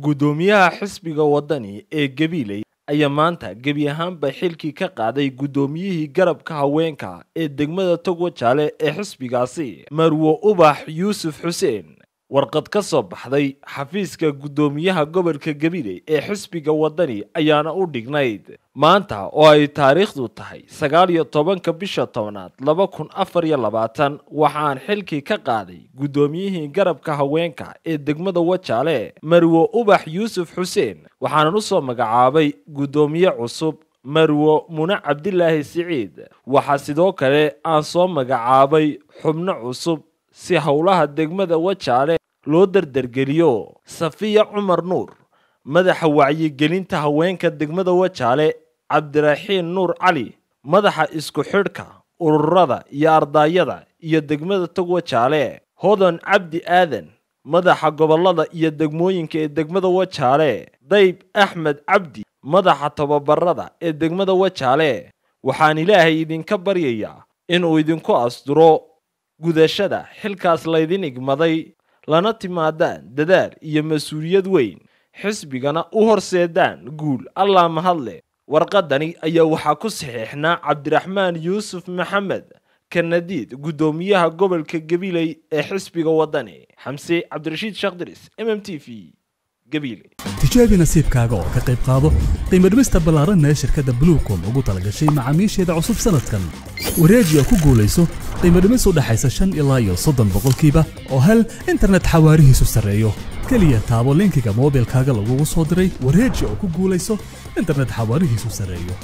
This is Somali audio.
guddoomiyaha xisbiga waddani ee gabiley ayaa maanta gebi ahaanba xilkii ka qaaday guddoomiyihii garabka haweenka ee degmada togwa jaale ee xisbigaasi marwo ubax yuusuf xuseen warqad ka soo baxday xafiiska guddoomiyaha gobolka gabiley ee xisbiga waddani ayaana u dhignayd maanta oo ay taariikhdu tahay sagaal iyo tobanka bisha tobnaad laba kun afar iyo labaatan waxaan xilkii ka qaaday guddoomiyihii garabka haweenka ee degmada wajaale marwo ubax yuusuf xuseen waxaanan u soo magacaabay guddoomiye cusub marwo mune cabdilaahi siciid waxaa sidoo kale aan soo magacaabay xubno cusub si howlaha degmada wajaale loo dardargeliyo safiya cumar nuur madaxa wacyigelinta haweenka degmada wajaale cabdiraxiin nuur cali madaxa isku xidhka ururada iyo ardaayada iyo degmada tog wajaale hodan cabdi aadan madaxa gobollada iyo degmooyinka ee degmada wajaale dayb axmed cabdi madaxa tababarada ee degmada wajaale waxaan ilaahay idinka baryayaa inuu idinku asturo gudashada xilkaas laydin igmaday lana timaadaan dadaal iyo mas-uuliyad weyn xisbigana u horseedaan guul allaa mahadle warqadani ayaa waxaa ku saxiixnaa cabdiraxmaan yuusuf maxamed kanadiid guddoomiyaha gobolka gabiley ee xisbiga waddani xamse cabdirashiid shakhdiris m m t v gabiley tijaabi nasiibkaaga oo ka qayb qaado qiimadhimista ballaaranna ee shirkadda blucom ugu talagashay macaamiisheeda cusub sannadkan wareeji oo ku guulayso qiimadhimis u dhexaysa shan ilaa iyo soddon boqolkiiba oo hal internet xawaarihiisu sarreeyo keliya taabo linkiga moobilkaaga lagugu soo diray wareeji oo ku guulayso internet xawaarihiisu sarreeyo